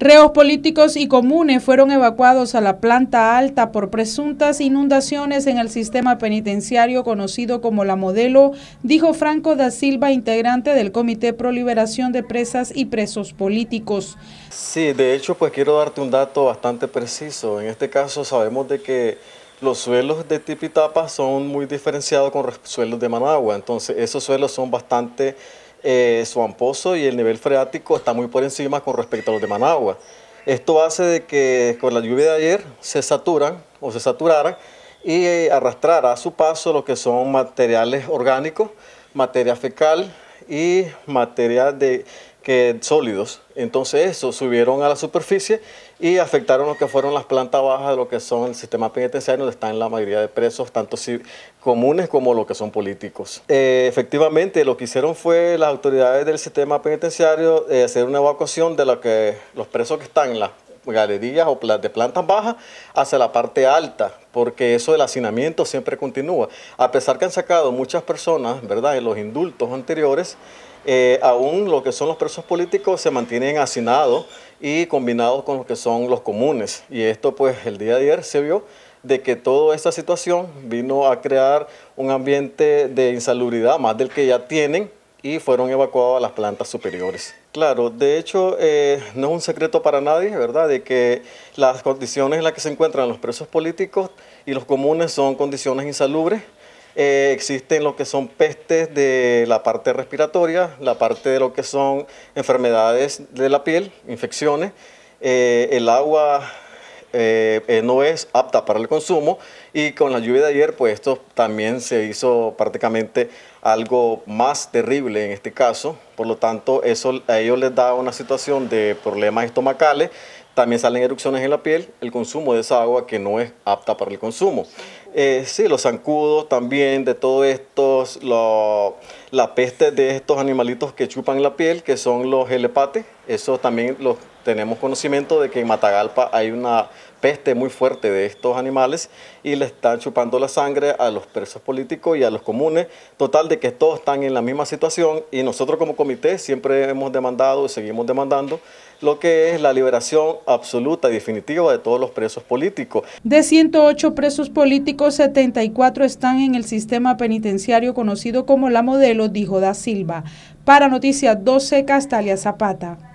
Reos políticos y comunes fueron evacuados a la planta alta por presuntas inundaciones en el sistema penitenciario conocido como la modelo, dijo Franco da Silva, integrante del Comité Proliberación Liberación de Presas y Presos Políticos. Sí, de hecho, pues quiero darte un dato bastante preciso. En este caso sabemos de que los suelos de Tipitapa son muy diferenciados con los suelos de Managua, entonces esos suelos son bastante eh, su amposo y el nivel freático está muy por encima con respecto a los de Managua. Esto hace de que con la lluvia de ayer se saturan o se saturaran y eh, arrastrar a su paso lo que son materiales orgánicos, materia fecal y materia de sólidos. Entonces eso subieron a la superficie y afectaron lo que fueron las plantas bajas de lo que son el sistema penitenciario, donde están la mayoría de presos, tanto comunes como lo que son políticos. Eh, efectivamente, lo que hicieron fue las autoridades del sistema penitenciario eh, hacer una evacuación de que, los presos que están en la galerías o de plantas bajas hacia la parte alta, porque eso del hacinamiento siempre continúa. A pesar que han sacado muchas personas, ¿verdad?, en los indultos anteriores, eh, aún lo que son los presos políticos se mantienen hacinados y combinados con lo que son los comunes. Y esto, pues, el día de ayer se vio de que toda esta situación vino a crear un ambiente de insalubridad, más del que ya tienen, y fueron evacuados a las plantas superiores. Claro, de hecho, eh, no es un secreto para nadie, ¿verdad?, de que las condiciones en las que se encuentran los presos políticos y los comunes son condiciones insalubres. Eh, existen lo que son pestes de la parte respiratoria, la parte de lo que son enfermedades de la piel, infecciones, eh, el agua eh, eh, no es apta para el consumo y con la lluvia de ayer pues esto también se hizo prácticamente algo más terrible en este caso, por lo tanto eso a ellos les da una situación de problemas estomacales, también salen erupciones en la piel, el consumo de esa agua que no es apta para el consumo. Eh, sí, los zancudos también, de todos estos, la peste de estos animalitos que chupan la piel, que son los helepates. eso también los tenemos conocimiento de que en Matagalpa hay una peste muy fuerte de estos animales y le están chupando la sangre a los presos políticos y a los comunes. Total de que todos están en la misma situación y nosotros como comité siempre hemos demandado y seguimos demandando lo que es la liberación absoluta y definitiva de todos los presos políticos. De 108 presos políticos 74 están en el sistema penitenciario conocido como la modelo, dijo Da Silva. Para Noticias 12, Castalia Zapata.